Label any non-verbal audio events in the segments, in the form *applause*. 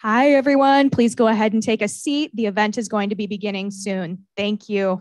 Hi, everyone. Please go ahead and take a seat. The event is going to be beginning soon. Thank you.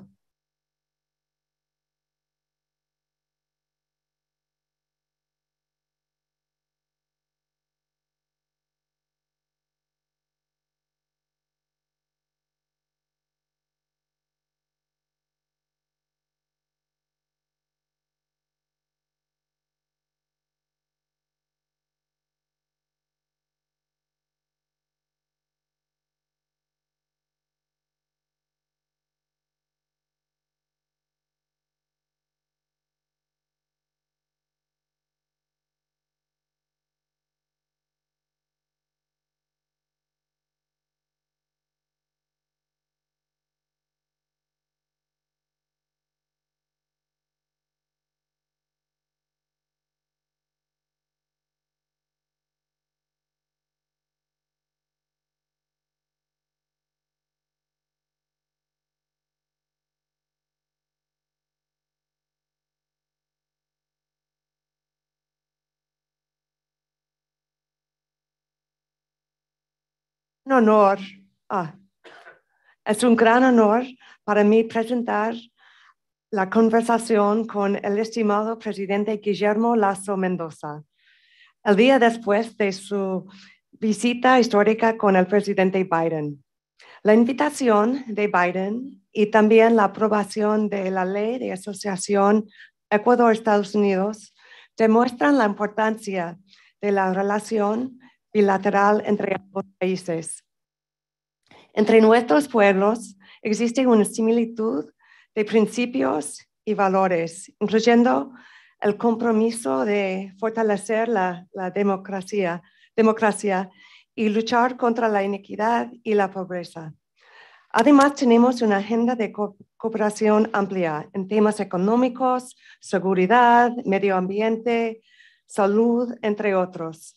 honor, ah, es un gran honor para mí presentar la conversación con el estimado presidente Guillermo Lazo Mendoza. El día después de su visita histórica con el presidente Biden. La invitación de Biden y también la aprobación de la ley de asociación Ecuador-Estados Unidos demuestran la importancia de la relación bilateral entre ambos países. Entre nuestros pueblos existe una similitud de principios y valores, incluyendo el compromiso de fortalecer la, democracia, democracia y luchar contra la inequidad y la pobreza. Además, tenemos una agenda de cooperación amplia en temas económicos, seguridad, medio ambiente, salud, entre otros.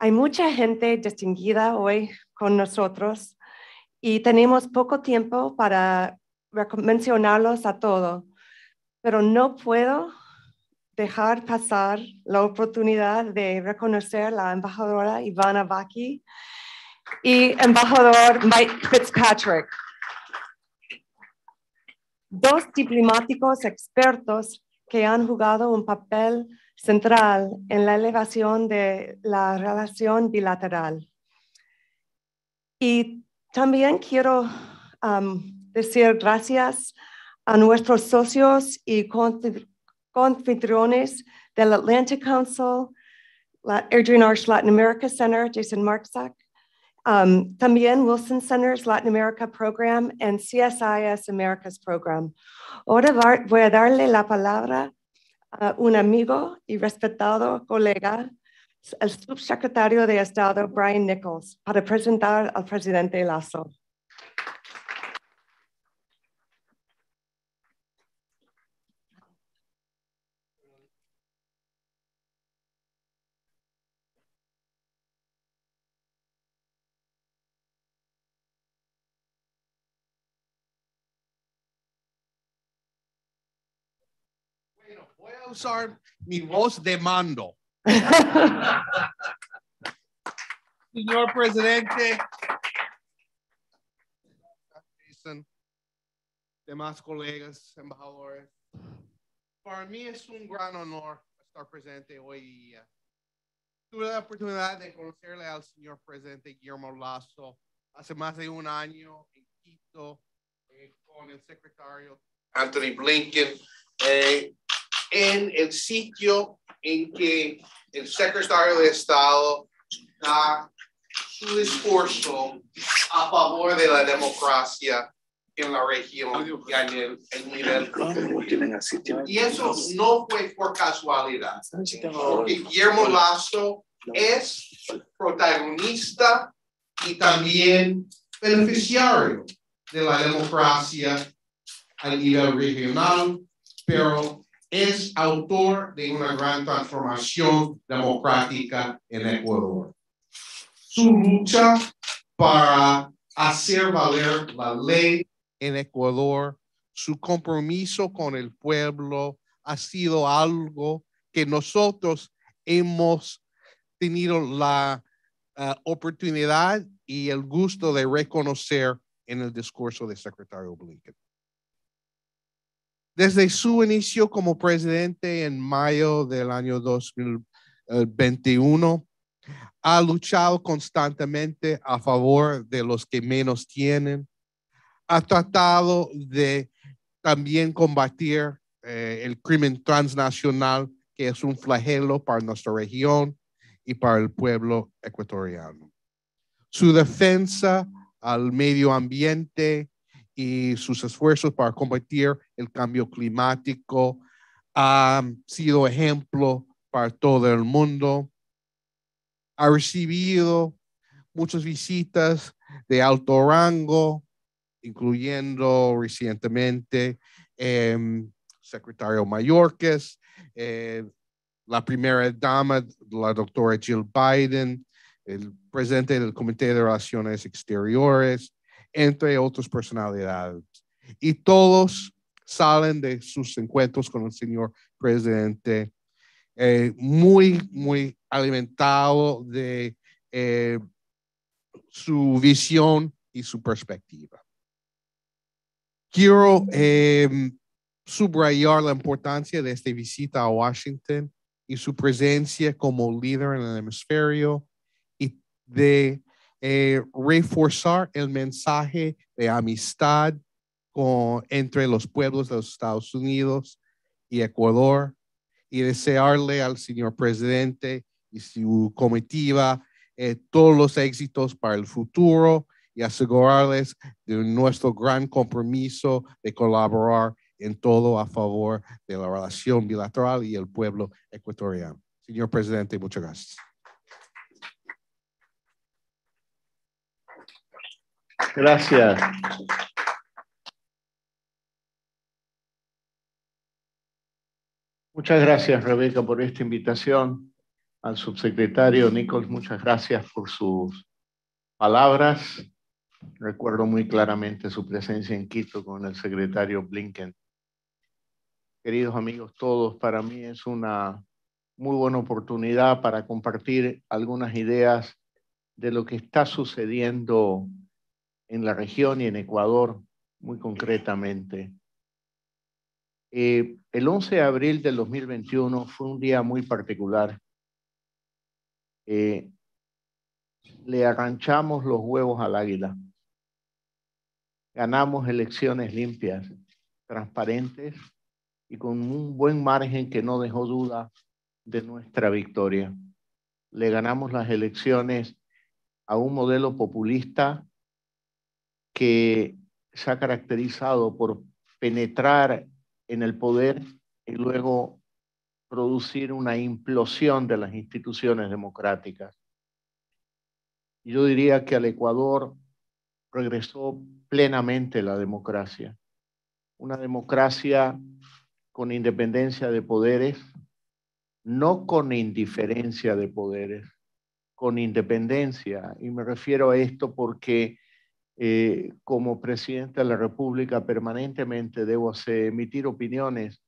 Hay mucha gente distinguida hoy con nosotros y tenemos poco tiempo para mencionarlos a todos, pero no puedo dejar pasar la oportunidad de reconocer a la embajadora Ivana Baki y embajador Mike Fitzpatrick, dos diplomáticos expertos que han jugado un papel central en la elevación de la relación bilateral. Y también quiero um, decir gracias a nuestros socios y confitriones del Atlantic Council, la Adrian Arch Latin America Center, Jason Marksack. Um, también Wilson Center's Latin America Program and CSIS Americas Program. Ahora voy a darle la palabra a un amigo y respetado colega, el subsecretario de Estado Brian Nichols, para presentar al presidente Lasso. Voy a usar mi voz de mando. *laughs* Señor presidente, demás colegas, embajadores, para mí es un gran honor estar presente hoy día. Tuve la oportunidad de conocerle al señor presidente Guillermo Lasso hace más de un año en Quito eh, con el secretario Anthony Blinken. Eh, en el sitio en que el secretario de Estado da su discurso a favor de la democracia en la región y en el, nivel. Y eso no fue por casualidad, porque Guillermo Lasso es protagonista y también beneficiario de la democracia a nivel regional, pero es autor de una gran transformación democrática en Ecuador. Su lucha para hacer valer la ley en Ecuador, su compromiso con el pueblo ha sido algo que nosotros hemos tenido la eh, oportunidad y el gusto de reconocer en el discurso del secretario Blinken. Desde su inicio como presidente en mayo del año 2021, eh, ha luchado constantemente a favor de los que menos tienen, ha tratado de también combatir eh, el crimen transnacional, que es un flagelo para nuestra región y para el pueblo ecuatoriano. Su defensa al medio ambiente, y sus esfuerzos para combatir el cambio climático han sido ejemplo para todo el mundo. Ha recibido muchas visitas de alto rango, incluyendo recientemente el em, secretario mayorques eh, la primera dama, la doctora Jill Biden, el presidente del Comité de Relaciones Exteriores, entre otras personalidades. Y todos salen de sus encuentros con el señor presidente eh, muy, muy alimentado de eh, su visión y su perspectiva. Quiero em, subrayar la importancia de esta visita a Washington y su presencia como líder en el hemisferio y de eh, reforzar el mensaje de amistad con, entre los pueblos de los Estados Unidos y Ecuador y desearle al señor presidente y su comitiva eh, todos los éxitos para el futuro y asegurarles de nuestro gran compromiso de colaborar en todo a favor de la relación bilateral y el pueblo ecuatoriano. Señor presidente, muchas gracias. Gracias. Muchas gracias, Rebeca, por esta invitación. Al subsecretario Nichols, muchas gracias por sus palabras. Recuerdo muy claramente su presencia en Quito con el secretario Blinken. Queridos amigos todos, para mí es una muy buena oportunidad para compartir algunas ideas de lo que está sucediendo en la región y en Ecuador muy concretamente. Eh, el 11 de abril del 2021 fue un día muy particular. Eh, le arranchamos los huevos al águila. Ganamos elecciones limpias, transparentes y con un buen margen que no dejó duda de nuestra victoria. Le ganamos las elecciones a un modelo populista que se ha caracterizado por penetrar en el poder y luego producir una implosión de las instituciones democráticas. Yo diría que al Ecuador regresó plenamente la democracia, una democracia con independencia de poderes, no con indiferencia de poderes, con independencia. Y me refiero a esto porque eh, como presidente de la República permanentemente debo emitir opiniones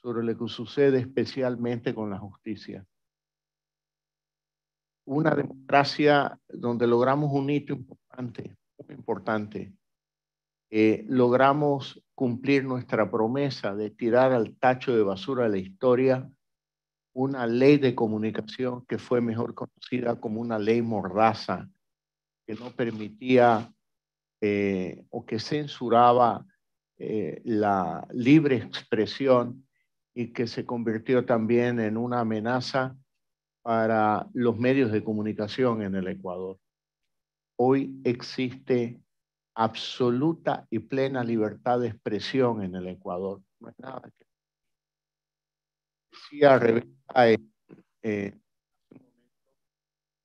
sobre lo que sucede especialmente con la justicia. Una democracia donde logramos un hito importante, muy importante. Eh, logramos cumplir nuestra promesa de tirar al tacho de basura de la historia una ley de comunicación que fue mejor conocida como una ley mordaza, que no permitía eh, o que censuraba eh, la libre expresión y que se convirtió también en una amenaza para los medios de comunicación en el Ecuador. Hoy existe absoluta y plena libertad de expresión en el Ecuador. No es nada que eh,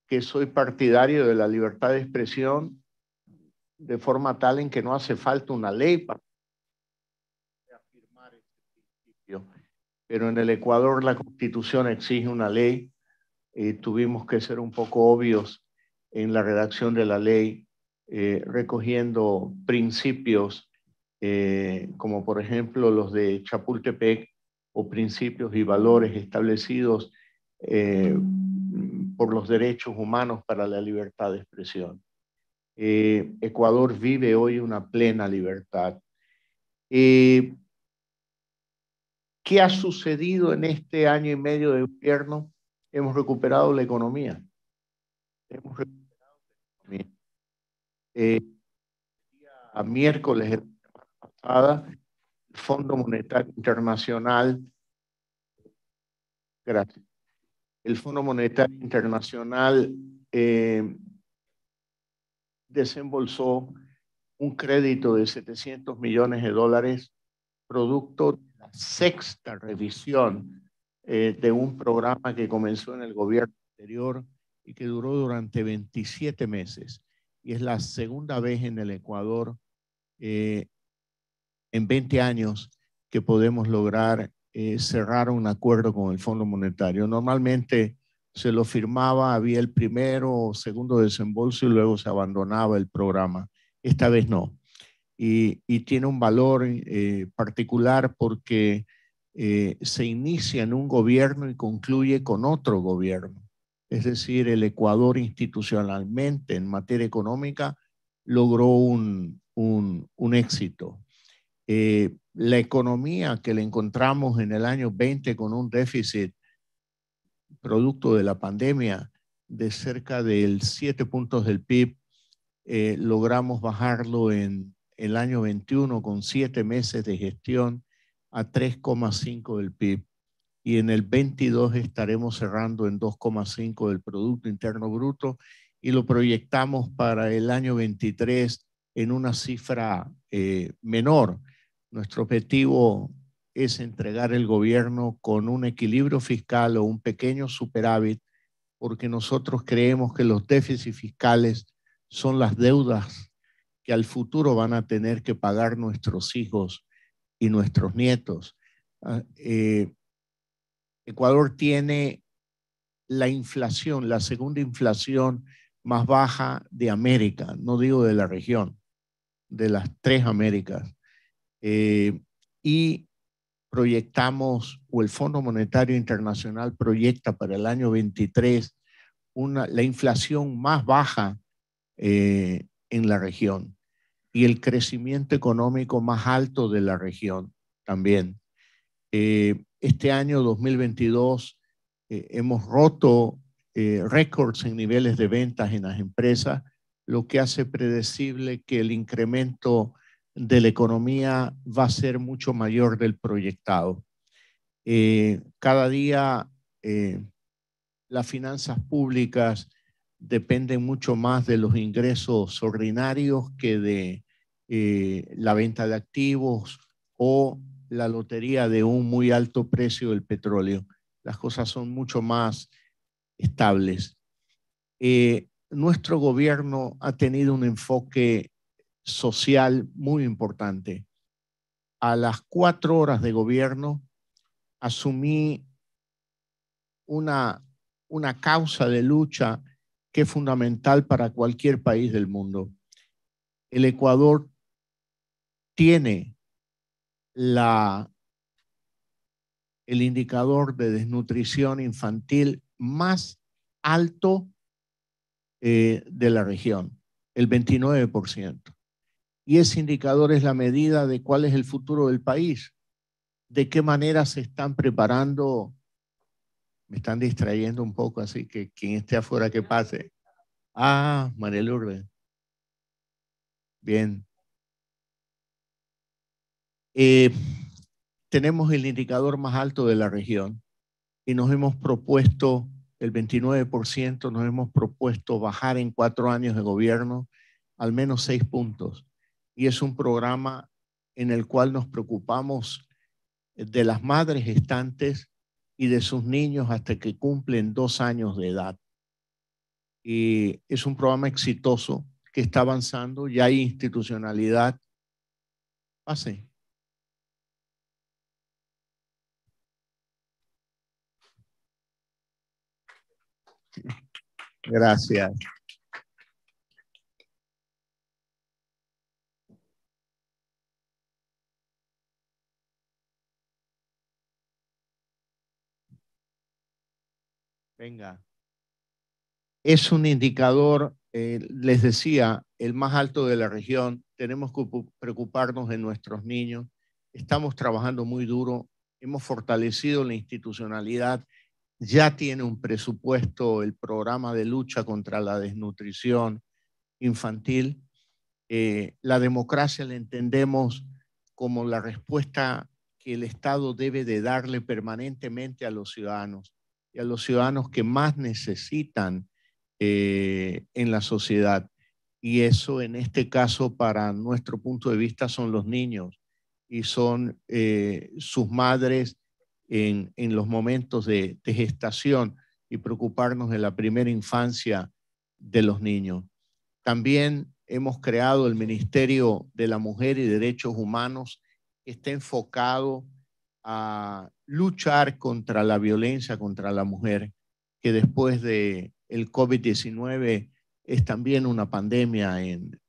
que soy partidario de la libertad de expresión de forma tal en que no hace falta una ley para afirmar este principio. Pero en el Ecuador la constitución exige una ley y eh, tuvimos que ser un poco obvios en la redacción de la ley, eh, recogiendo principios eh, como por ejemplo los de Chapultepec o principios y valores establecidos por los derechos humanos para la libertad de expresión. Eh, Ecuador vive hoy una plena libertad. Eh, ¿Qué ha sucedido en este año y medio de gobierno? Hemos recuperado la economía. Hemos recuperado la economía. Eh, a miércoles pasada, el Fondo Monetario Internacional, gracias, el Fondo Monetario Internacional eh, desembolsó un crédito de 700 millones de dólares, producto de la sexta revisión eh, de un programa que comenzó en el gobierno anterior y que duró durante 27 meses. Y es la segunda vez en el Ecuador eh, en 20 años que podemos lograr eh, cerrar un acuerdo con el Fondo Monetario. Normalmente se lo firmaba, había el primero o segundo desembolso y luego se abandonaba el programa. Esta vez no. Y, tiene un valor eh, particular porque eh, se inicia en un gobierno y concluye con otro gobierno. Es decir, el Ecuador institucionalmente en materia económica logró un, éxito. Eh, la economía que le encontramos en el año 20 con un déficit producto de la pandemia de cerca del 7 puntos del PIB, eh, logramos bajarlo en el año 21 con 7 meses de gestión a 3,5 del PIB y en el 22 estaremos cerrando en 2,5 del Producto Interno Bruto y lo proyectamos para el año 23 en una cifra eh, menor. Nuestro objetivo es entregar el gobierno con un equilibrio fiscal o un pequeño superávit, porque nosotros creemos que los déficits fiscales son las deudas que al futuro van a tener que pagar nuestros hijos y nuestros nietos. Ah, eh, Ecuador tiene la inflación, la segunda inflación más baja de América, no digo de la región, de las tres Américas. Eh, y proyectamos o el Fondo Monetario Internacional proyecta para el año 23 una, la inflación más baja eh, en la región y el crecimiento económico más alto de la región también. Eh, este año 2022 eh, hemos roto récords en niveles de ventas en las empresas, lo que hace predecible que el incremento de la economía va a ser mucho mayor del proyectado. Eh, cada día eh, las finanzas públicas dependen mucho más de los ingresos ordinarios que de eh, la venta de activos o la lotería de un muy alto precio del petróleo. Las cosas son mucho más estables. nuestro gobierno ha tenido un enfoque social muy importante. A las cuatro horas de gobierno asumí una, una causa de lucha que es fundamental para cualquier país del mundo. El Ecuador tiene la, el indicador de desnutrición infantil más alto eh, de la región, el 29% y ese indicador es la medida de cuál es el futuro del país, de qué manera se están preparando. Me están distrayendo un poco, así que quien esté afuera que pase. Ah, María Lourdes. Bien. Eh, tenemos el indicador más alto de la región y nos hemos propuesto, el 29%, nos hemos propuesto bajar en cuatro años de gobierno al menos seis puntos y es un programa en el cual nos preocupamos de las madres gestantes y de sus niños hasta que cumplen dos años de edad. Y es un programa exitoso que está avanzando, ya hay institucionalidad. Pase. Gracias. Venga. Es un indicador, eh, les decía, el más alto de la región. Tenemos que preocuparnos de nuestros niños. Estamos trabajando muy duro. Hemos fortalecido la institucionalidad. Ya tiene un presupuesto el programa de lucha contra la desnutrición infantil. Eh, la democracia la entendemos como la respuesta que el Estado debe de darle permanentemente a los ciudadanos y a los ciudadanos que más necesitan eh, en la sociedad. Y eso en este caso, para nuestro punto de vista, son los niños y son eh, sus madres en, los momentos de, de gestación y preocuparnos de la primera infancia de los niños. También hemos creado el Ministerio de la Mujer y Derechos Humanos, que está enfocado a luchar contra la violencia contra la mujer, que después de el COVID-19 es también una pandemia en,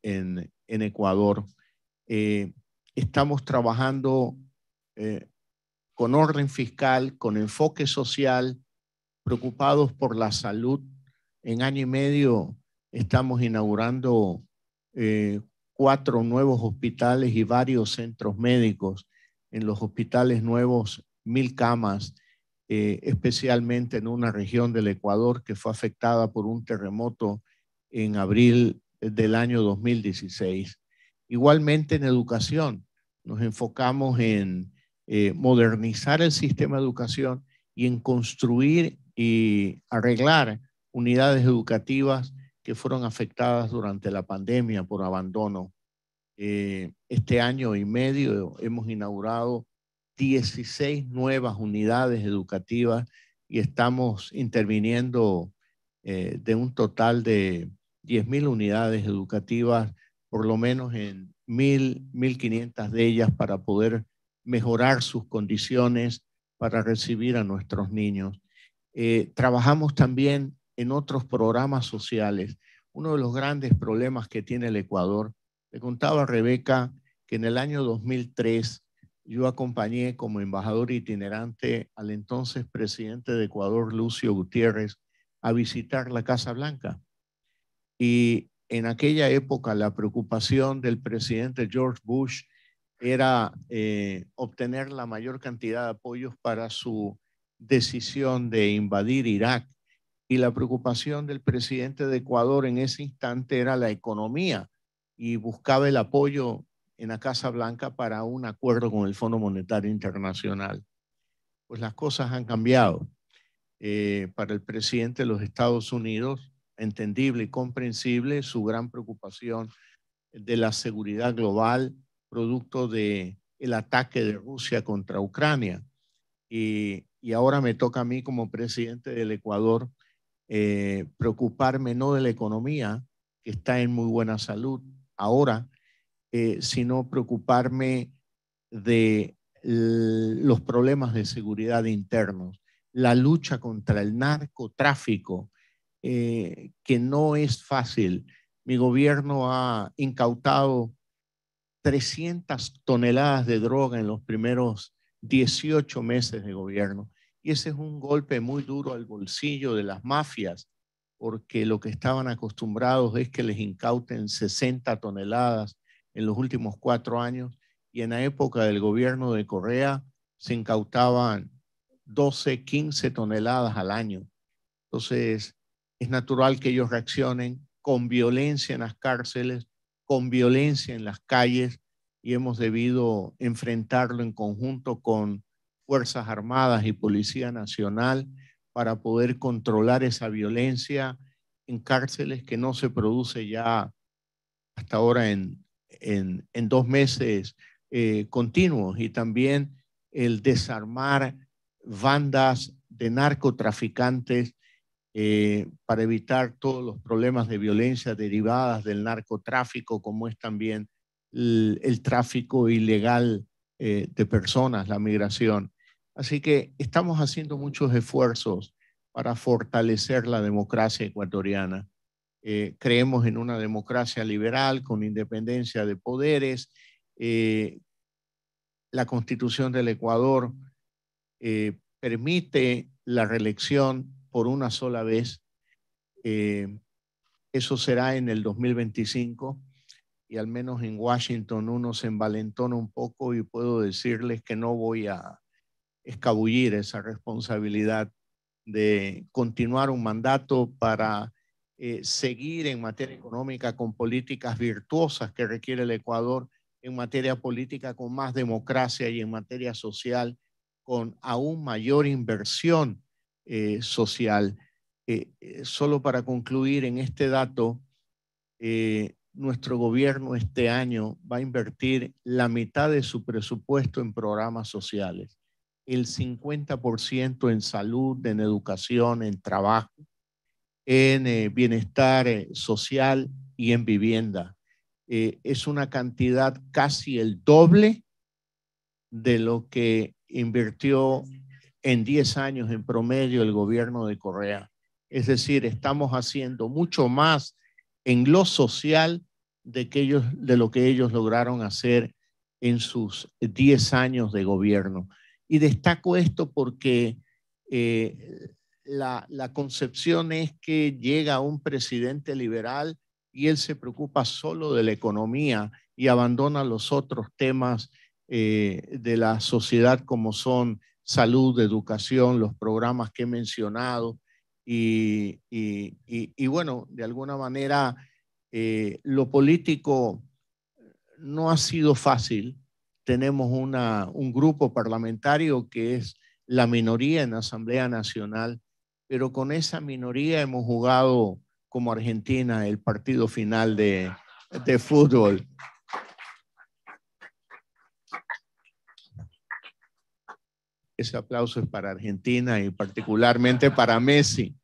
Ecuador. Eh, estamos trabajando eh, con orden fiscal, con enfoque social, preocupados por la salud. En año y medio estamos inaugurando eh, cuatro nuevos hospitales y varios centros médicos en los hospitales nuevos mil camas, eh, especialmente en una región del Ecuador que fue afectada por un terremoto en abril del año 2016. Igualmente en educación, nos enfocamos en eh, modernizar el sistema de educación y en construir y arreglar unidades educativas que fueron afectadas durante la pandemia por abandono. Eh, este año y medio hemos inaugurado 16 nuevas unidades educativas y estamos interviniendo eh, de un total de 10.000 unidades educativas, por lo menos en 1.000, 1.500 de ellas para poder mejorar sus condiciones para recibir a nuestros niños. Eh, trabajamos también en otros programas sociales. Uno de los grandes problemas que tiene el Ecuador le contaba a Rebeca que en el año 2003 yo acompañé como embajador itinerante al entonces presidente de Ecuador, Lucio Gutiérrez, a visitar la Casa Blanca. Y en aquella época la preocupación del presidente George Bush era eh, obtener la mayor cantidad de apoyos para su decisión de invadir Irak. Y la preocupación del presidente de Ecuador en ese instante era la economía y buscaba el apoyo en la Casa Blanca para un acuerdo con el Fondo Monetario Internacional. Pues las cosas han cambiado. Eh, para el presidente de los Estados Unidos, entendible y comprensible su gran preocupación de la seguridad global producto de el ataque de Rusia contra Ucrania. Y, ahora me toca a mí como presidente del Ecuador eh, preocuparme no de la economía, que está en muy buena salud, ahora, eh, sino preocuparme de los problemas de seguridad internos, la lucha contra el narcotráfico, eh, que no es fácil. Mi gobierno ha incautado 300 toneladas de droga en los primeros 18 meses de gobierno. Y ese es un golpe muy duro al bolsillo de las mafias porque lo que estaban acostumbrados es que les incauten 60 toneladas en los últimos cuatro años y en la época del gobierno de Correa se incautaban 12, 15 toneladas al año. Entonces, es natural que ellos reaccionen con violencia en las cárceles, con violencia en las calles y hemos debido enfrentarlo en conjunto con Fuerzas Armadas y Policía Nacional para poder controlar esa violencia en cárceles que no se produce ya hasta ahora en, dos meses eh, continuos y también el desarmar bandas de narcotraficantes eh, para evitar todos los problemas de violencia derivadas del narcotráfico, como es también el, tráfico ilegal eh, de personas, la migración. Así que estamos haciendo muchos esfuerzos para fortalecer la democracia ecuatoriana. Eh, creemos en una democracia liberal con independencia de poderes. Eh, la constitución del Ecuador eh, permite la reelección por una sola vez. eso será en el 2025 y al menos en Washington uno se envalentona un poco y puedo decirles que no voy a, escabullir esa responsabilidad de continuar un mandato para eh, seguir en materia económica con políticas virtuosas que requiere el Ecuador, en materia política con más democracia y en materia social con aún mayor inversión eh, social. Eh, solo para concluir en este dato, nuestro gobierno este año va a invertir la mitad de su presupuesto en programas sociales el 50% en salud, en educación, en trabajo, en eh, bienestar eh, social y en vivienda. Eh, es una cantidad casi el doble de lo que invirtió en 10 años en promedio el gobierno de Correa. Es decir, estamos haciendo mucho más en lo social de, de lo que ellos lograron hacer en sus 10 años de gobierno. Y destaco esto porque eh, la, concepción es que llega un presidente liberal y él se preocupa solo de la economía y abandona los otros temas eh, de la sociedad como son salud, educación, los programas que he mencionado. Y, bueno, de alguna manera, eh, lo político no ha sido fácil tenemos un grupo parlamentario que es la minoría en la Asamblea Nacional, pero con esa minoría hemos jugado como Argentina el partido final de, de fútbol. Ese aplauso es para Argentina y particularmente para Messi.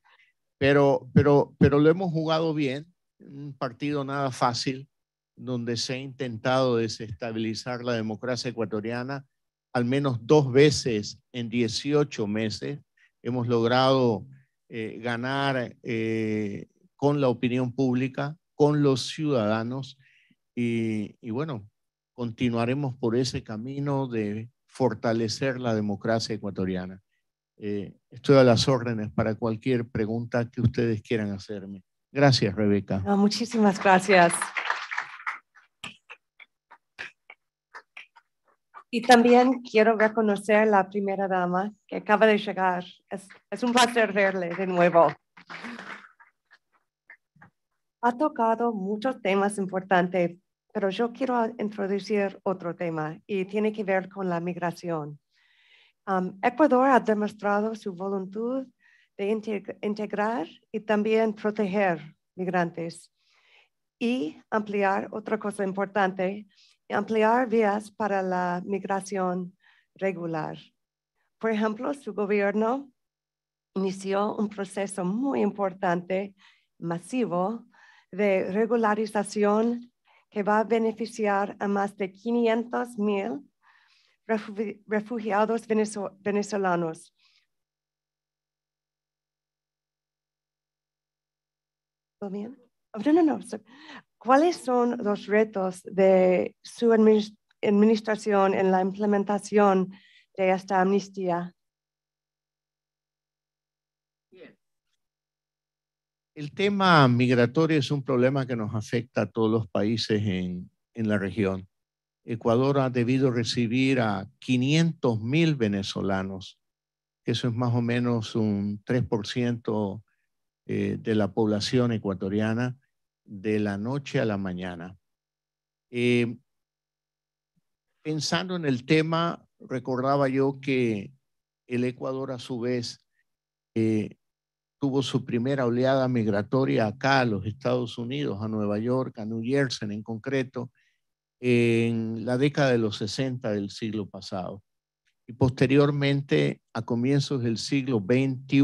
Pero, pero, pero lo hemos jugado bien, un partido nada fácil, donde se ha intentado desestabilizar la democracia ecuatoriana al menos dos veces en 18 meses. Hemos logrado eh, ganar eh, con la opinión pública, con los ciudadanos y, bueno, continuaremos por ese camino de fortalecer la democracia ecuatoriana. Eh, estoy a las órdenes para cualquier pregunta que ustedes quieran hacerme. Gracias, Rebeca. muchísimas gracias. Y también quiero reconocer a la primera dama que acaba de llegar. Es, un placer verle de nuevo. Ha tocado muchos temas importantes, pero yo quiero introducir otro tema y tiene que ver con la migración. Um, Ecuador ha demostrado su voluntad de integrar y también proteger migrantes y ampliar otra cosa importante ampliar vías para la migración regular. Por ejemplo, su gobierno inició un proceso muy importante, masivo, de regularización que va a beneficiar a más de 500 mil refugiados venezolanos. bien? Oh, no, no, no. ¿Cuáles son los retos de su administración en la implementación de esta amnistía? El tema migratorio es un problema que nos afecta a todos los países en, la región. Ecuador ha debido recibir a 500 mil venezolanos, eso es más o menos un 3% eh, de la población ecuatoriana de la noche a la mañana. Eh, pensando en el tema, recordaba yo que el Ecuador a su vez eh, tuvo su primera oleada migratoria acá a los Estados Unidos, a Nueva York, a New Jersey en concreto, en la década de los 60 del siglo pasado. Y posteriormente, a comienzos del siglo XXI,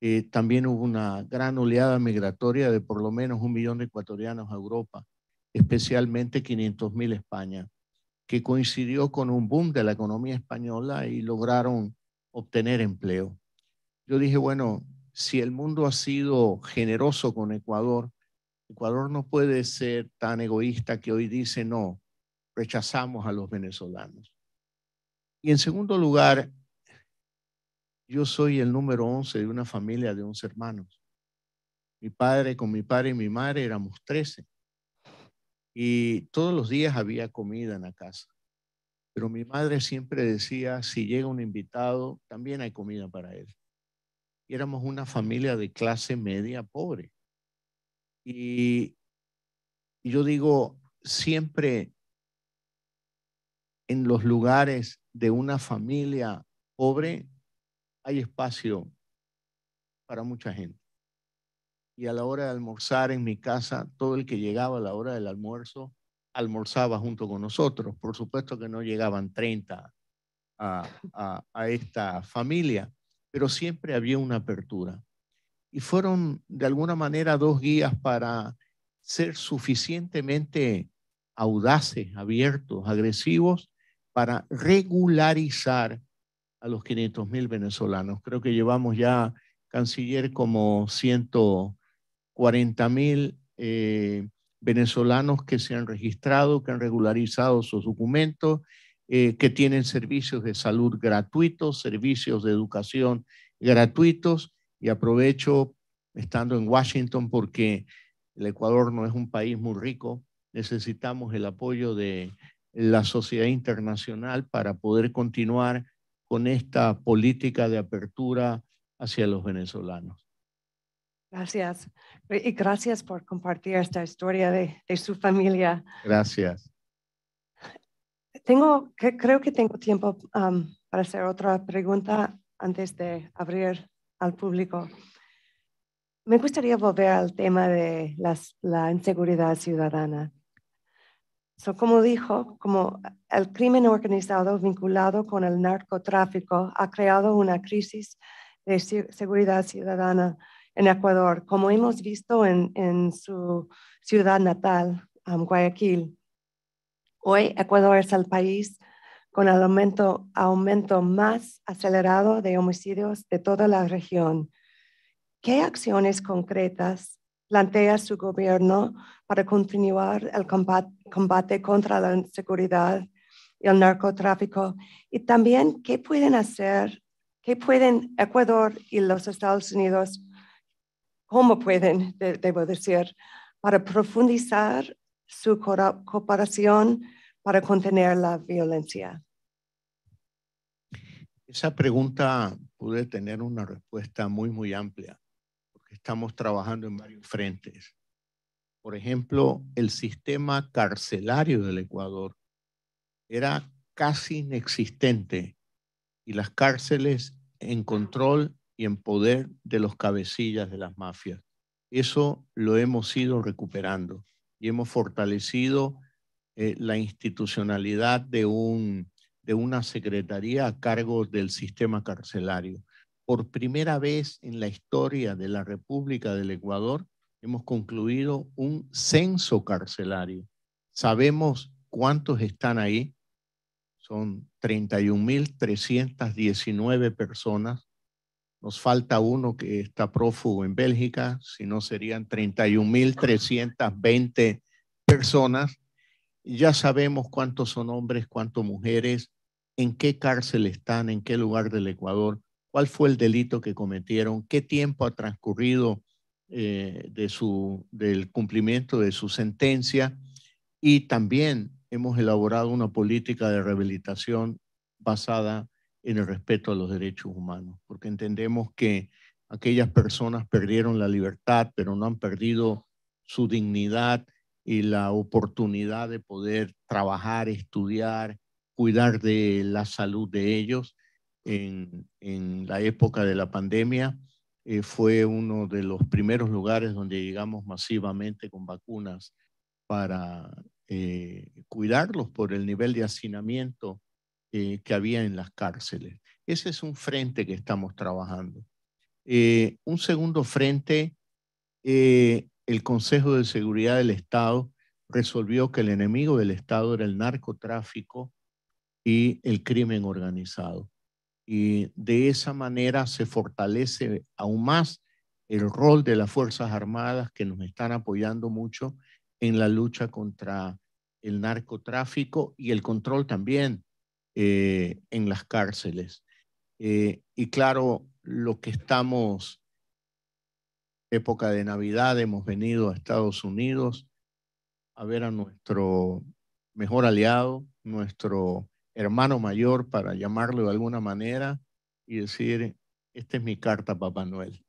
eh, también hubo una gran oleada migratoria de por lo menos un millón de ecuatorianos a Europa, especialmente 500 mil España, que coincidió con un boom de la economía española y lograron obtener empleo. Yo dije, bueno, si el mundo ha sido generoso con Ecuador, Ecuador no puede ser tan egoísta que hoy dice, no, rechazamos a los venezolanos. Y en segundo lugar, yo soy el número 11 de una familia de 11 hermanos. Mi padre con mi padre y mi madre éramos 13. Y todos los días había comida en la casa. Pero mi madre siempre decía, si llega un invitado, también hay comida para él. Y éramos una familia de clase media pobre. Y yo digo, siempre en los lugares de una familia pobre hay espacio para mucha gente. Y a la hora de almorzar en mi casa, todo el que llegaba a la hora del almuerzo almorzaba junto con nosotros. Por supuesto que no llegaban 30 a, esta familia, pero siempre había una apertura. Y fueron de alguna manera dos guías para ser suficientemente audaces, abiertos, agresivos, para regularizar a los 500 mil venezolanos. Creo que llevamos ya, canciller, como 140 mil eh, venezolanos que se han registrado, que han regularizado sus documentos, eh, que tienen servicios de salud gratuitos, servicios de educación gratuitos. Y aprovecho estando en Washington porque el Ecuador no es un país muy rico. Necesitamos el apoyo de la sociedad internacional para poder continuar con esta política de apertura hacia los venezolanos. Gracias. Y gracias por compartir esta historia de, su familia. Gracias. Tengo, creo que tengo tiempo um, para hacer otra pregunta antes de abrir al público. Me gustaría volver al tema de la inseguridad ciudadana como dijo, como el crimen organizado vinculado con el narcotráfico ha creado una crisis de seguridad ciudadana en Ecuador, como hemos visto en, su ciudad natal, um, Guayaquil. Hoy Ecuador es el país con el aumento, aumento más acelerado de homicidios de toda la región. ¿Qué acciones concretas plantea su gobierno para continuar el combate? combate contra la inseguridad y el narcotráfico? Y también, ¿qué pueden hacer? ¿Qué pueden Ecuador y los Estados Unidos? ¿Cómo pueden, debo decir, para profundizar su cooperación para contener la violencia? Esa pregunta pude tener una respuesta muy, muy amplia, porque estamos trabajando en varios frentes. Por ejemplo, el sistema carcelario del Ecuador era casi inexistente y las cárceles en control y en poder de los cabecillas de las mafias. Eso lo hemos ido recuperando y hemos fortalecido eh, la institucionalidad de, un, de una secretaría a cargo del sistema carcelario. Por primera vez en la historia de la República del Ecuador, hemos concluido un censo carcelario. Sabemos cuántos están ahí. Son 31.319 personas. Nos falta uno que está prófugo en Bélgica, si no serían 31.320 personas. Ya sabemos cuántos son hombres, cuántos mujeres, en qué cárcel están, en qué lugar del Ecuador, cuál fue el delito que cometieron, qué tiempo ha transcurrido eh, de del cumplimiento de su sentencia y también hemos elaborado una política de rehabilitación basada en el respeto a los derechos humanos, porque entendemos que aquellas personas perdieron la libertad, pero no han perdido su dignidad y la oportunidad de poder trabajar, estudiar, cuidar de la salud de ellos en, en la época de la pandemia eh, fue uno de los primeros lugares donde llegamos masivamente con vacunas para eh, cuidarlos por el nivel de hacinamiento eh, que había en las cárceles. Ese es un frente que estamos trabajando. un segundo frente, el Consejo de Seguridad del Estado resolvió que el enemigo del Estado era el narcotráfico y el crimen organizado y de esa manera se fortalece aún más el rol de las Fuerzas Armadas que nos están apoyando mucho en la lucha contra el narcotráfico y el control también eh, en las cárceles. Eh, y claro, lo que estamos, época de Navidad, hemos venido a Estados Unidos a ver a nuestro mejor aliado, nuestro hermano mayor, para llamarlo de alguna manera, y decir, esta es mi carta, Papá Noel.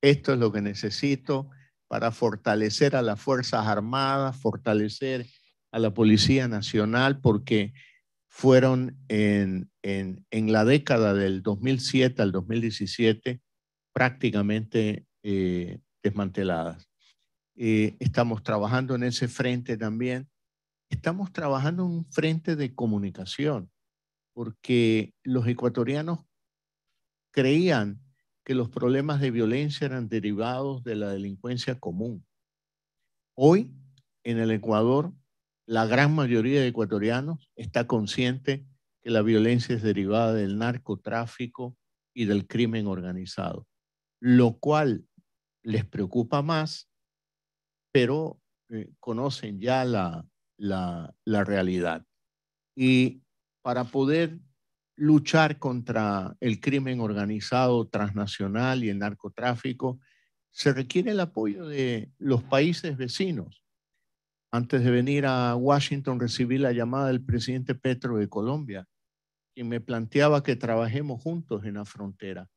Esto es lo que necesito para fortalecer a las Fuerzas Armadas, fortalecer a la Policía Nacional, porque fueron en, en, la década del 2007 al 2017 prácticamente eh, desmanteladas. Eh, estamos trabajando en ese frente también estamos trabajando en un frente de comunicación, porque los ecuatorianos creían que los problemas de violencia eran derivados de la delincuencia común. Hoy, en el Ecuador, la gran mayoría de ecuatorianos está consciente que la violencia es derivada del narcotráfico y del crimen organizado, lo cual les preocupa más, pero eh, conocen ya la, la, realidad. Y para poder luchar contra el crimen organizado transnacional y el narcotráfico, se requiere el apoyo de los países vecinos. Antes de venir a Washington recibí la llamada del presidente Petro de Colombia, quien me planteaba que trabajemos juntos en la frontera,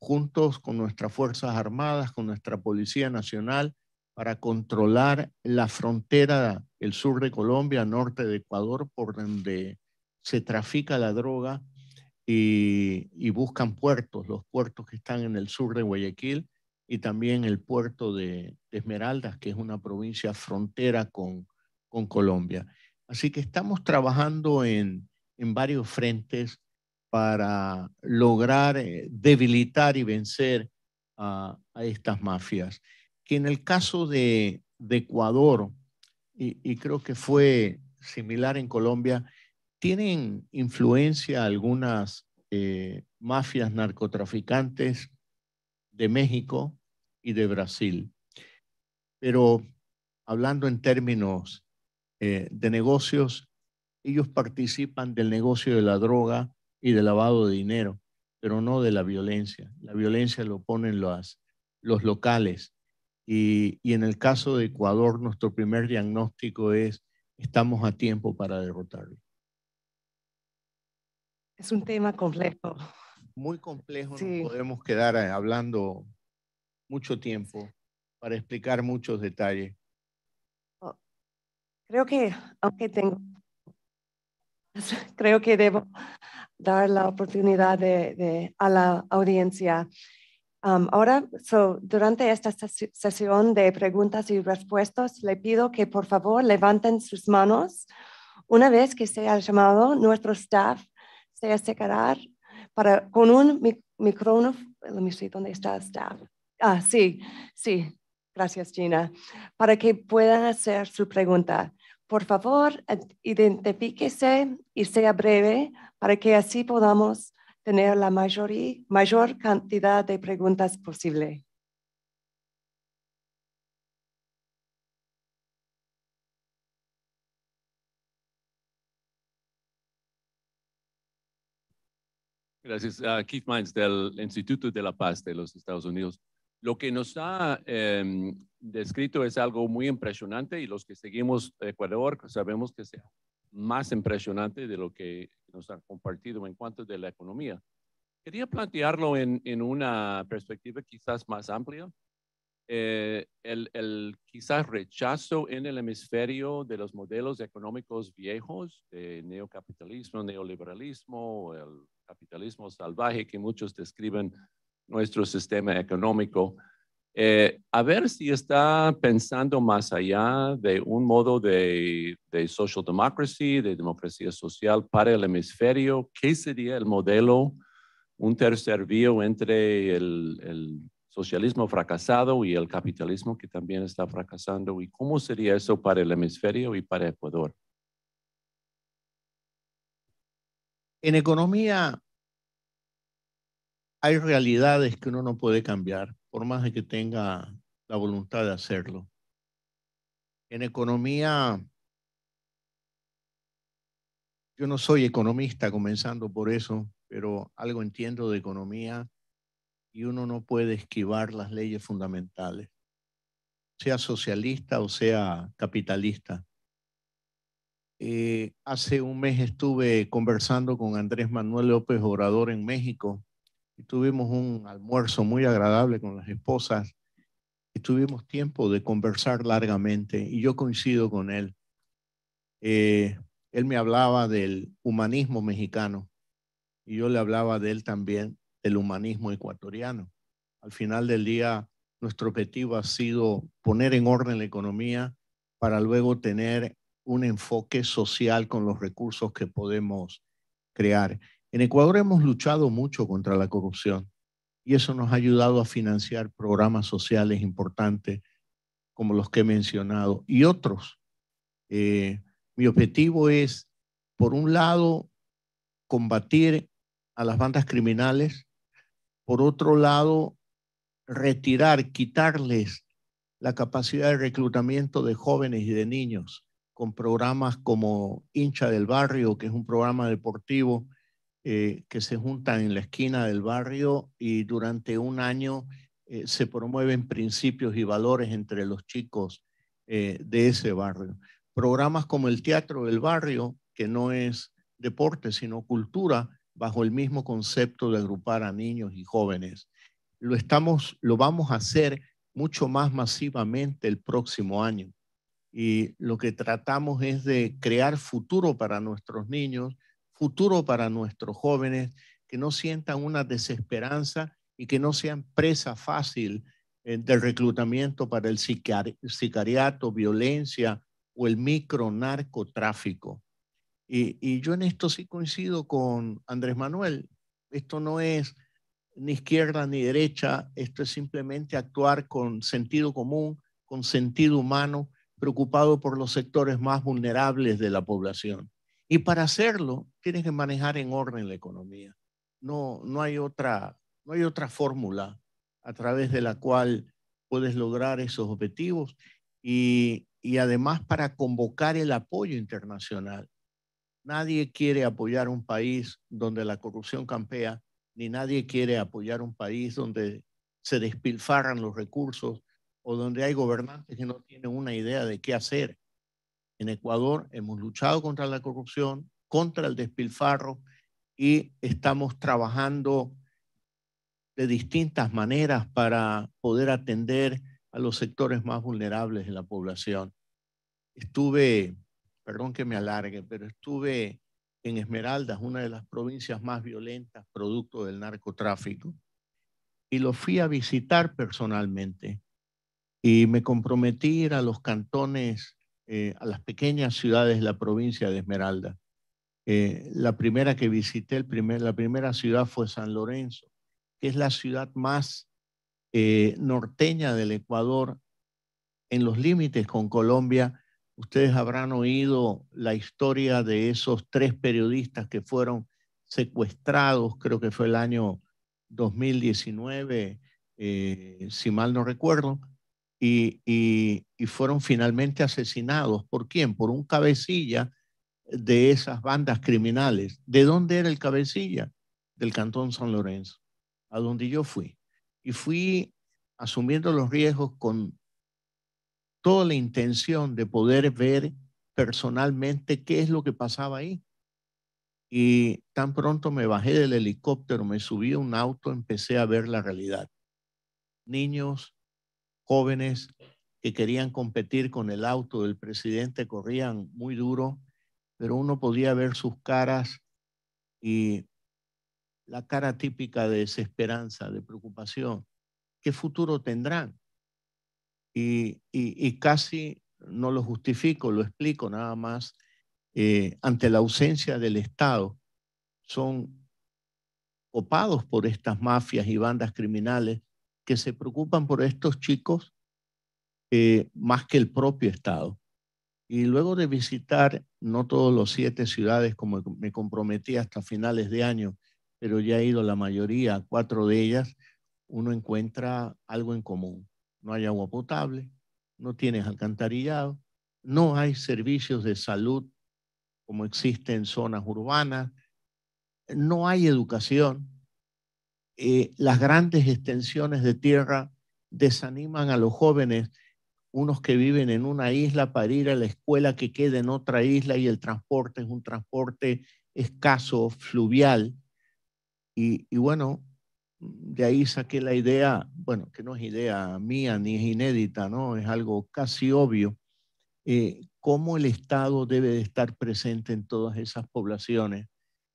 juntos con nuestras Fuerzas Armadas, con nuestra Policía Nacional, para controlar la frontera, el sur de Colombia, norte de Ecuador, por donde se trafica la droga y, buscan puertos, los puertos que están en el sur de Guayaquil y también el puerto de, Esmeraldas, que es una provincia frontera con, Colombia. Así que estamos trabajando en, varios frentes para lograr eh, debilitar y vencer a estas mafias que en el caso de, Ecuador, y, creo que fue similar en Colombia, ¿tienen influencia algunas eh, mafias narcotraficantes de México y de Brasil? Pero hablando en términos eh, de negocios, ellos participan del negocio de la droga y del lavado de dinero, pero no de la violencia. La violencia lo ponen los locales y, en el caso de Ecuador, nuestro primer diagnóstico es, estamos a tiempo para derrotarlo. Es un tema complejo. Muy complejo, no podemos quedar eh, hablando mucho tiempo para explicar muchos detalles. Oh, creo que, aunque tengo, *laughs* creo que debo dar la oportunidad de, de, a la audiencia ahora, durante esta sesión de preguntas y respuestas, le pido que por favor levanten sus manos. Una vez que sea llamado, nuestro staff se secarar para, con un micrófono. ¿dónde está el staff? Ah, sí, sí. Gracias, Gina. Para que puedan hacer su pregunta. Por favor, identifíquese y sea breve para que así podamos tener la mayoría, mayor cantidad de preguntas posible. Gracias, ah, Keith Mines del Instituto de la Paz de los Estados Unidos. Lo que nos ha em, descrito es algo muy impresionante y los que seguimos Ecuador sabemos que sea más impresionante de lo que nos han compartido en cuanto de la economía. Quería plantearlo en, en una perspectiva quizás más amplia. Eh, el, el, quizás rechazo en el hemisferio de los modelos económicos viejos, de neocapitalismo, neoliberalismo, el capitalismo salvaje que muchos describen nuestro sistema económico, eh, a ver si está pensando más allá de un modo de, social democracy, de democracia social para el hemisferio. ¿Qué sería el modelo, un tercer vía entre el, socialismo fracasado y el capitalismo que también está fracasando? ¿Y cómo sería eso para el hemisferio y para Ecuador? En economía hay realidades que uno no puede cambiar por más de que tenga la voluntad de hacerlo. En economía, yo no soy economista, comenzando por eso, pero algo entiendo de economía y uno no puede esquivar las leyes fundamentales, sea socialista o sea capitalista. Eh, hace un mes estuve conversando con Andrés Manuel López Obrador en México tuvimos un almuerzo muy agradable con las esposas y tuvimos tiempo de conversar largamente y yo coincido con él. Eh, él me hablaba del humanismo mexicano y yo le hablaba de él también del humanismo ecuatoriano. Al final del día, nuestro objetivo ha sido poner en orden la economía para luego tener un enfoque social con los recursos que podemos crear. En Ecuador hemos luchado mucho contra la corrupción y eso nos ha ayudado a financiar programas sociales importantes como los que he mencionado y otros. Eh, mi objetivo es, por un lado, combatir a las bandas criminales, por otro lado, retirar, quitarles la capacidad de reclutamiento de jóvenes y de niños con programas como Hincha del Barrio, que es un programa deportivo eh, que se juntan en la esquina del barrio y durante un año eh, se promueven principios y valores entre los chicos eh, de ese barrio. Programas como el Teatro del Barrio, que no es deporte, sino cultura, bajo el mismo concepto de agrupar a niños y jóvenes. Lo, estamos, lo vamos a hacer mucho más masivamente el próximo año. Y lo que tratamos es de crear futuro para nuestros niños, futuro para nuestros jóvenes, que no sientan una desesperanza y que no sean presa fácil eh, del reclutamiento para el sicariato, violencia o el micro narcotráfico. y yo en esto sí coincido con Andrés Manuel. Esto no es ni izquierda ni derecha, esto es simplemente actuar con sentido común, con sentido humano, preocupado por los sectores más vulnerables de la población. Y para hacerlo, tienes que manejar en orden la economía. No, no hay otra, no otra fórmula a través de la cual puedes lograr esos objetivos y, y además para convocar el apoyo internacional. Nadie quiere apoyar un país donde la corrupción campea, ni nadie quiere apoyar un país donde se despilfarran los recursos o donde hay gobernantes que no tienen una idea de qué hacer en Ecuador hemos luchado contra la corrupción, contra el despilfarro y estamos trabajando de distintas maneras para poder atender a los sectores más vulnerables de la población. Estuve, perdón que me alargue, pero estuve en Esmeraldas, una de las provincias más violentas producto del narcotráfico, y lo fui a visitar personalmente y me comprometí a ir a los cantones eh, a las pequeñas ciudades de la provincia de Esmeralda. Eh, la primera que visité, la primera ciudad fue San Lorenzo, que es la ciudad más eh, norteña del Ecuador, en los límites con Colombia. Ustedes habrán oído la historia de esos tres periodistas que fueron secuestrados, creo que fue el año 2019, si mal no recuerdo, y, fueron finalmente asesinados. ¿Por quién? Por un cabecilla de esas bandas criminales. ¿De dónde era el cabecilla? Del Cantón San Lorenzo, a donde yo fui. Y fui asumiendo los riesgos con toda la intención de poder ver personalmente qué es lo que pasaba ahí. Y tan pronto me bajé del helicóptero, me subí a un auto, empecé a ver la realidad. Niños jóvenes que querían competir con el auto del presidente, corrían muy duro, pero uno podía ver sus caras y la cara típica de desesperanza, de preocupación. ¿Qué futuro tendrán? Y, casi no lo justifico, lo explico nada más. Eh, ante la ausencia del Estado, son copados por estas mafias y bandas criminales que se preocupan por estos chicos eh, más que el propio Estado. Y luego de visitar no todos los siete ciudades como me comprometí hasta finales de año, pero ya he ido la mayoría, cuatro de ellas, uno encuentra algo en común. No hay agua potable, no tienes alcantarillado, no hay servicios de salud como existen en zonas urbanas, no hay educación, eh, las grandes extensiones de tierra desaniman a los jóvenes, unos que viven en una isla para ir a la escuela que queda en otra isla y el transporte es un transporte escaso, fluvial. Y, bueno, de ahí saqué la idea, bueno, que no es idea mía ni es inédita, ¿no? Es algo casi obvio, eh, cómo el Estado debe de estar presente en todas esas poblaciones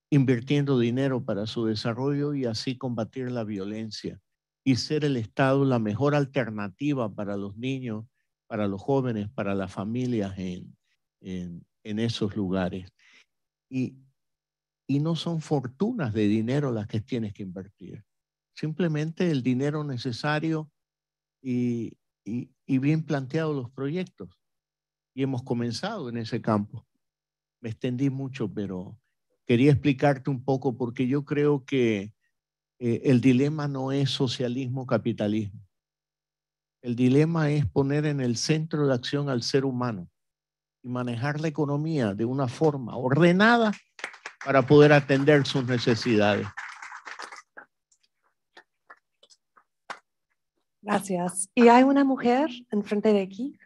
invirtiendo dinero para su desarrollo y así combatir la violencia y ser el Estado la mejor alternativa para los niños, para los jóvenes, para las familias en, esos lugares. Y, no son fortunas de dinero las que tienes que invertir, simplemente el dinero necesario y bien planteados los proyectos. Y hemos comenzado en ese campo. Me extendí mucho, pero quería explicarte un poco porque yo creo que eh, el dilema no es socialismo-capitalismo. El dilema es poner en el centro de acción al ser humano y manejar la economía de una forma ordenada para poder atender sus necesidades. Gracias. Y hay una mujer enfrente de aquí.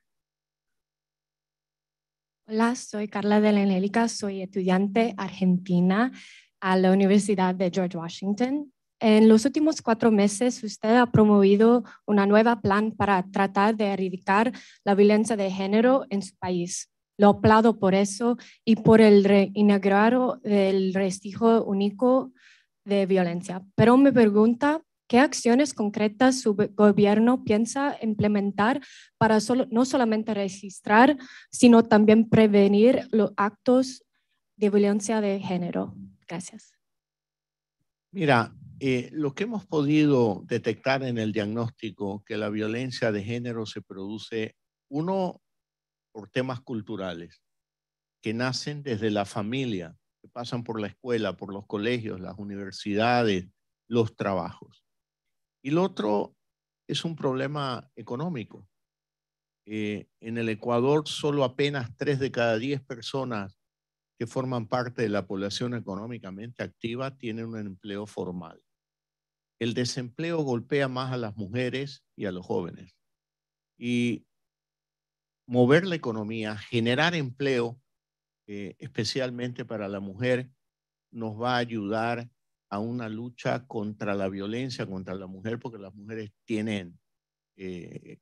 Hola, soy Carla de la Enelica, soy estudiante argentina a la Universidad de George Washington. En los últimos cuatro meses, usted ha promovido una nueva plan para tratar de erradicar la violencia de género en su país. Lo aplaudo por eso y por el reinaugurar del restijo único de violencia. Pero me pregunta ¿Qué acciones concretas su gobierno piensa implementar para no solamente registrar, sino también prevenir los actos de violencia de género? Gracias. Mira, eh, lo que hemos podido detectar en el diagnóstico que la violencia de género se produce, uno, por temas culturales, que nacen desde la familia, que pasan por la escuela, por los colegios, las universidades, los trabajos. Y lo otro es un problema económico. Eh, en el Ecuador solo apenas 3 de cada 10 personas que forman parte de la población económicamente activa tienen un empleo formal. El desempleo golpea más a las mujeres y a los jóvenes. Y mover la economía, generar empleo, eh, especialmente para la mujer, nos va a ayudar a una lucha contra la violencia contra la mujer, porque las mujeres tienen eh,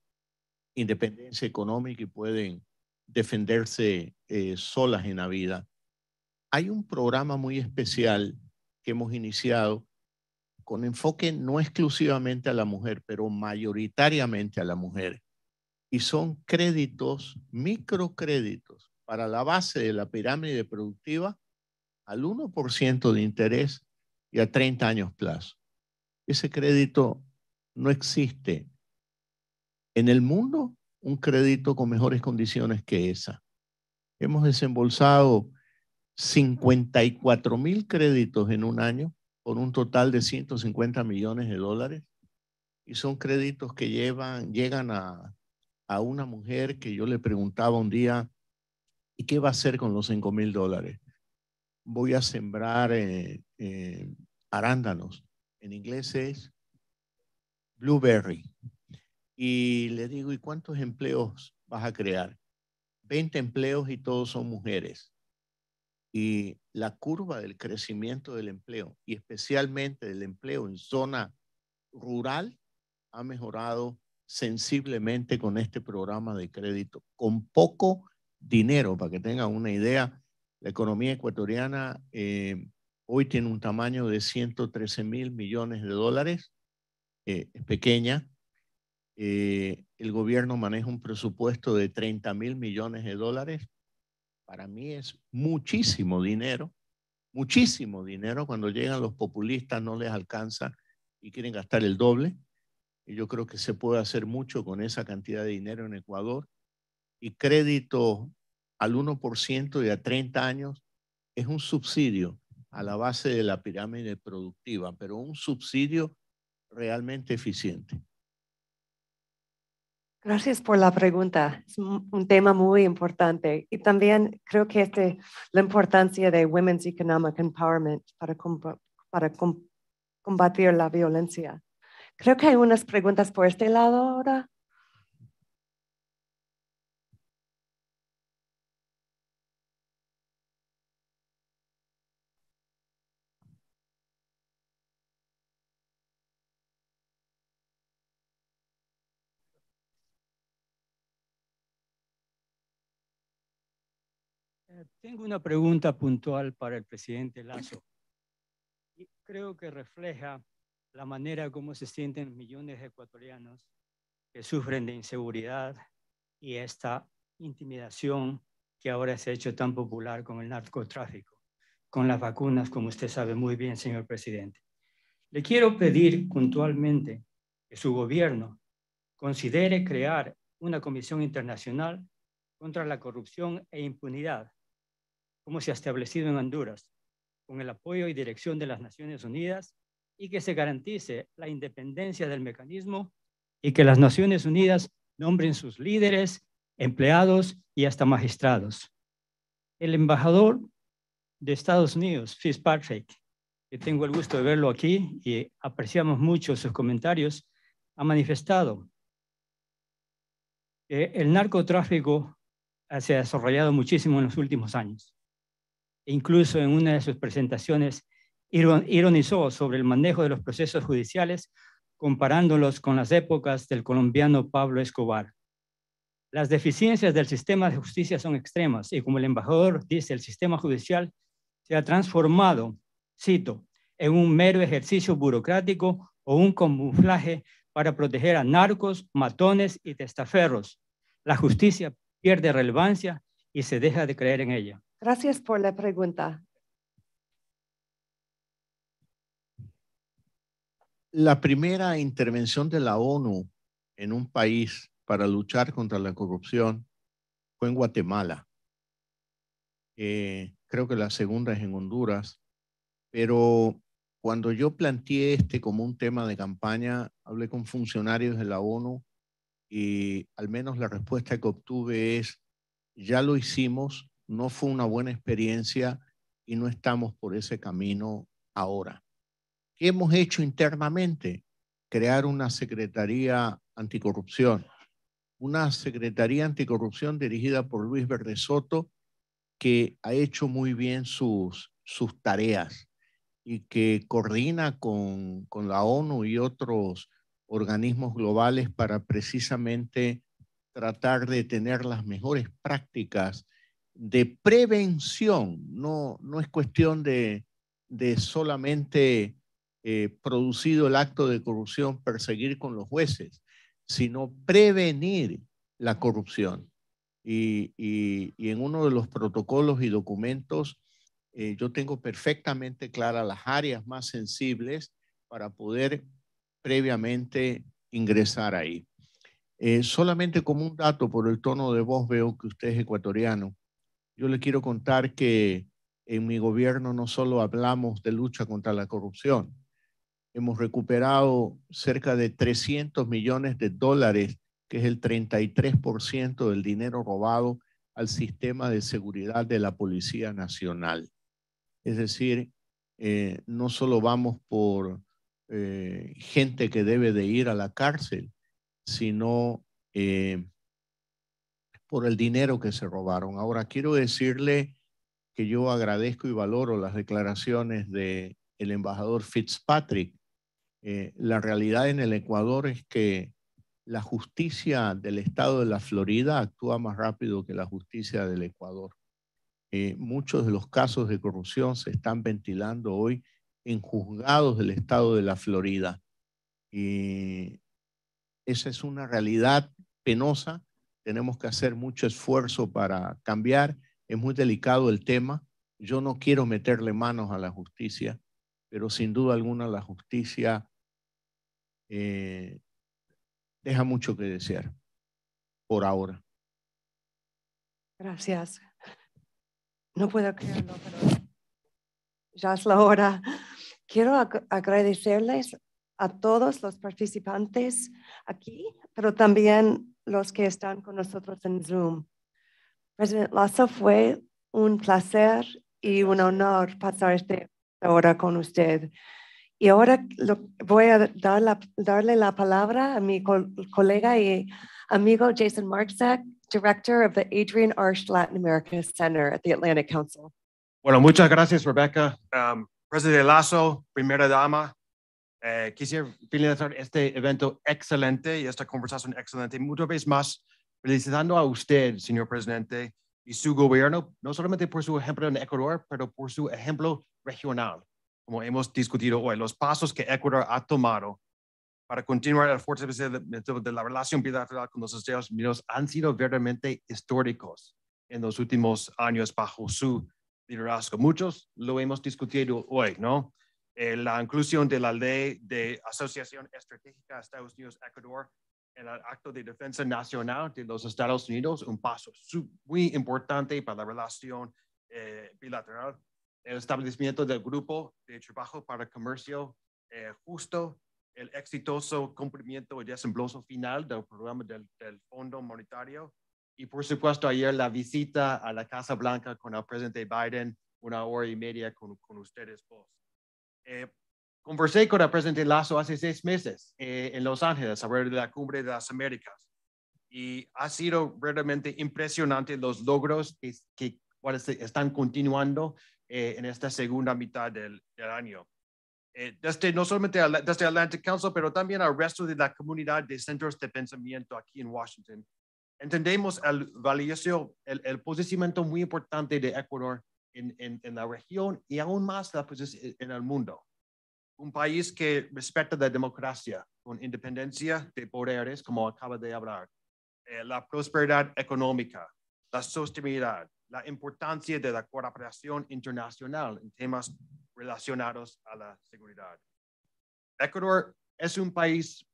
independencia económica y pueden defenderse eh, solas en la vida. Hay un programa muy especial que hemos iniciado con enfoque no exclusivamente a la mujer, pero mayoritariamente a la mujer. Y son créditos, microcréditos, para la base de la pirámide productiva al 1% de interés y a 30 años plazo. Ese crédito no existe en el mundo un crédito con mejores condiciones que esa. Hemos desembolsado 54 mil créditos en un año con un total de 150 millones de dólares y son créditos que llevan, llegan a, a una mujer que yo le preguntaba un día, ¿y qué va a hacer con los 5 mil dólares? voy a sembrar eh, eh, arándanos. En inglés es blueberry. Y le digo, ¿y cuántos empleos vas a crear? 20 empleos y todos son mujeres. Y la curva del crecimiento del empleo, y especialmente del empleo en zona rural, ha mejorado sensiblemente con este programa de crédito, con poco dinero, para que tengan una idea, la economía ecuatoriana eh, hoy tiene un tamaño de 113 mil millones de dólares, eh, es pequeña. Eh, el gobierno maneja un presupuesto de 30 mil millones de dólares. Para mí es muchísimo dinero, muchísimo dinero. Cuando llegan los populistas no les alcanza y quieren gastar el doble. Y yo creo que se puede hacer mucho con esa cantidad de dinero en Ecuador. Y crédito al 1% y a 30 años es un subsidio a la base de la pirámide productiva, pero un subsidio realmente eficiente. Gracias por la pregunta. Es un tema muy importante y también creo que este, la importancia de Women's Economic Empowerment para, para combatir la violencia. Creo que hay unas preguntas por este lado ahora. Tengo una pregunta puntual para el presidente Lazo. Y creo que refleja la manera como se sienten millones de ecuatorianos que sufren de inseguridad y esta intimidación que ahora se ha hecho tan popular con el narcotráfico, con las vacunas, como usted sabe muy bien, señor presidente. Le quiero pedir puntualmente que su gobierno considere crear una comisión internacional contra la corrupción e impunidad como se ha establecido en Honduras, con el apoyo y dirección de las Naciones Unidas, y que se garantice la independencia del mecanismo y que las Naciones Unidas nombren sus líderes, empleados y hasta magistrados. El embajador de Estados Unidos, Fitzpatrick, que tengo el gusto de verlo aquí y apreciamos mucho sus comentarios, ha manifestado que el narcotráfico se ha desarrollado muchísimo en los últimos años e incluso en una de sus presentaciones ironizó sobre el manejo de los procesos judiciales comparándolos con las épocas del colombiano Pablo Escobar. Las deficiencias del sistema de justicia son extremas y como el embajador dice, el sistema judicial se ha transformado, cito, en un mero ejercicio burocrático o un camuflaje para proteger a narcos, matones y testaferros. La justicia pierde relevancia y se deja de creer en ella. Gracias por la pregunta. La primera intervención de la ONU en un país para luchar contra la corrupción fue en Guatemala. Eh, creo que la segunda es en Honduras. Pero cuando yo planteé este como un tema de campaña, hablé con funcionarios de la ONU y al menos la respuesta que obtuve es, ya lo hicimos, no fue una buena experiencia y no estamos por ese camino ahora. ¿Qué hemos hecho internamente? Crear una Secretaría Anticorrupción, una Secretaría Anticorrupción dirigida por Luis Verde Soto, que ha hecho muy bien sus, sus tareas y que coordina con, con la ONU y otros organismos globales para precisamente tratar de tener las mejores prácticas de prevención, no, no es cuestión de, de solamente eh, producido el acto de corrupción, perseguir con los jueces, sino prevenir la corrupción. Y, en uno de los protocolos y documentos, eh, yo tengo perfectamente claras las áreas más sensibles para poder previamente ingresar ahí. Eh, solamente como un dato, por el tono de voz veo que usted es ecuatoriano. Yo le quiero contar que en mi gobierno no solo hablamos de lucha contra la corrupción, hemos recuperado cerca de 300 millones de dólares, que es el 33% del dinero robado al sistema de seguridad de la Policía Nacional. Es decir, eh, no solo vamos por eh, gente que debe de ir a la cárcel, sino eh, por el dinero que se robaron. Ahora, quiero decirle que yo agradezco y valoro las declaraciones del el embajador Fitzpatrick. Eh, la realidad en el Ecuador es que la justicia del estado de la Florida actúa más rápido que la justicia del Ecuador. Eh, muchos de los casos de corrupción se están ventilando hoy en juzgados del estado de la Florida. Y esa es una realidad penosa tenemos que hacer mucho esfuerzo para cambiar. Es muy delicado el tema. Yo no quiero meterle manos a la justicia, pero sin duda alguna la justicia eh, deja mucho que desear por ahora. Gracias. No puedo creerlo, pero ya es la hora. Quiero agradecerles a todos los participantes aquí, pero también los que están con nosotros en Zoom. President eh, Lasso, fue un placer y un honor pasar esta hora con usted. Y ahora voy a darle la palabra a mi colega y amigo Jason Marksack, Director of the Adrian Arsh Latin America Center at the Atlantic Council. Bueno, muchas gracias, Rebecca. Um, Presidente Lasso, Primera Dama, eh, quisiera finalizar este evento excelente y esta conversación excelente. Muchas veces más felicitando a usted, señor presidente, y su gobierno, no solamente por su ejemplo en Ecuador, pero por su ejemplo regional, como hemos discutido hoy, los pasos que Ecuador ha tomado para continuar el fortalecimiento de la relación bilateral con los Estados Unidos han sido verdaderamente históricos en los últimos años bajo su liderazgo. Muchos lo hemos discutido hoy, ¿no? Eh, la inclusión de la ley de asociación estratégica Estados Unidos-Ecuador en el acto de defensa nacional de los Estados Unidos, un paso muy importante para la relación eh, bilateral, el establecimiento del grupo de trabajo para comercio eh, justo, el exitoso cumplimiento y desembloso final del programa del, del Fondo Monetario y por supuesto ayer la visita a la Casa Blanca con el presidente Biden, una hora y media con, ustedes dos. Eh, conversé con el presidente Lazo hace seis meses eh, en Los Ángeles, a alrededor de la cumbre de las Américas. Y ha sido realmente impresionante los logros que, están continuando eh, en esta segunda mitad del, año. desde, no solamente al, desde Atlantic Council, pero también al resto de la comunidad de centros de pensamiento aquí en Washington. Entendemos el valioso, el, el posicionamiento muy importante de Ecuador en, en, en la región y aún más pues eh, en el mundo. Un país que respeta la democracia con independencia de poderes, como acaba de hablar, eh, la prosperidad económica, la sostenibilidad, la importancia de la cooperación internacional en temas relacionados a la seguridad. Ecuador es un país,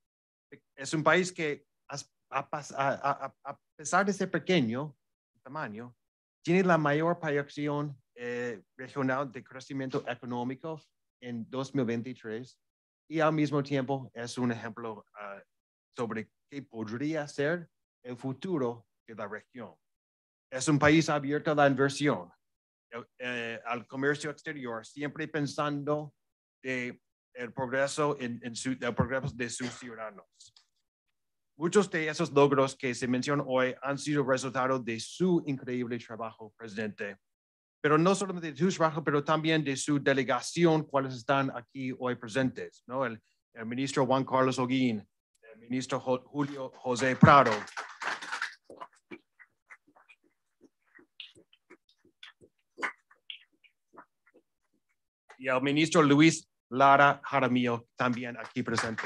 es un país que a, pesar de ser pequeño, tamaño, tiene la mayor proyección eh, regional de crecimiento económico en 2023 y al mismo tiempo es un ejemplo ah, sobre qué podría ser el futuro de la región. Es un país abierto a la inversión, eh, eh, al comercio exterior, siempre pensando el progreso, en, el progreso de sus ciudadanos. Muchos de esos logros que se mencionan hoy han sido resultado de su increíble trabajo, presidente, pero no solamente de su trabajo, pero también de su delegación, cuáles están aquí hoy presentes, ¿no? El, ministro Juan Carlos Oguín, el ministro Julio José Prado. Y el ministro Luis Lara Jaramillo, también aquí presente.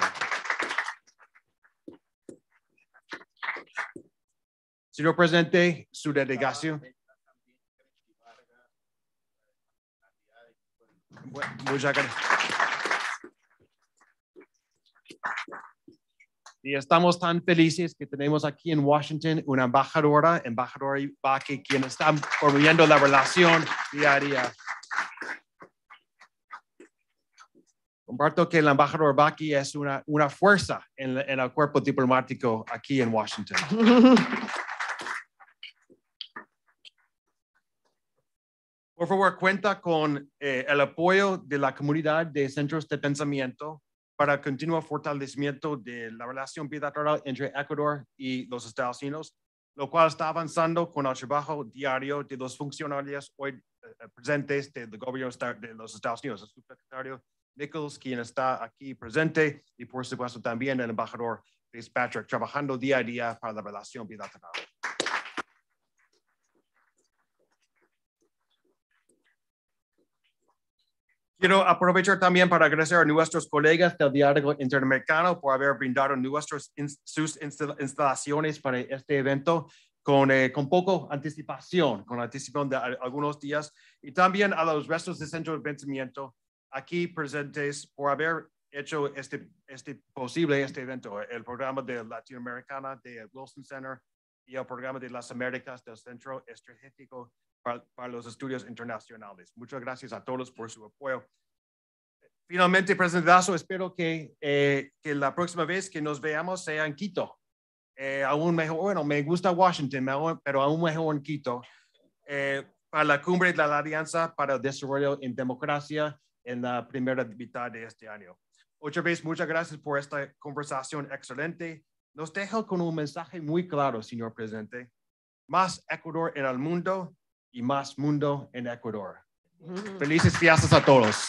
Señor presidente, su delegación. muchas gracias. Y estamos tan felices que tenemos aquí en Washington una embajadora, embajadora Baki, quien está promoviendo la relación diaria. Comparto que el embajador Baki es una, una fuerza en, en el cuerpo diplomático aquí en Washington. *laughs* Por favor, cuenta con eh, el apoyo de la comunidad de centros de pensamiento para el continuo fortalecimiento de la relación bilateral entre Ecuador y los Estados Unidos, lo cual está avanzando con el trabajo diario de los funcionarios hoy eh, presentes del gobierno de los Estados Unidos, el subsecretario Nichols, quien está aquí presente, y por supuesto también el embajador Fitzpatrick, trabajando día a día para la relación bilateral. Quiero aprovechar también para agradecer a nuestros colegas del Diálogo Interamericano por haber brindado nuestros sus instalaciones para este evento con, eh, con poco anticipación, con anticipación de algunos días, y también a los restos del centro de vencimiento aquí presentes por haber hecho este, este posible este evento, el programa de Latinoamericana del Wilson Center y el programa de las Américas del Centro Estratégico para, los estudios internacionales. Muchas gracias a todos por su apoyo. Finalmente, presidente Dazo, espero que, eh, que la próxima vez que nos veamos sea en Quito. Eh, aún mejor, bueno, me gusta Washington, pero aún mejor en Quito, para eh, la cumbre de la Alianza para el Desarrollo en Democracia en la primera mitad de este año. Otra vez, muchas gracias por esta conversación excelente. Nos deja con un mensaje muy claro, señor presidente. Más Ecuador en el mundo y más mundo en Ecuador. Mm. Felices fiestas a todos.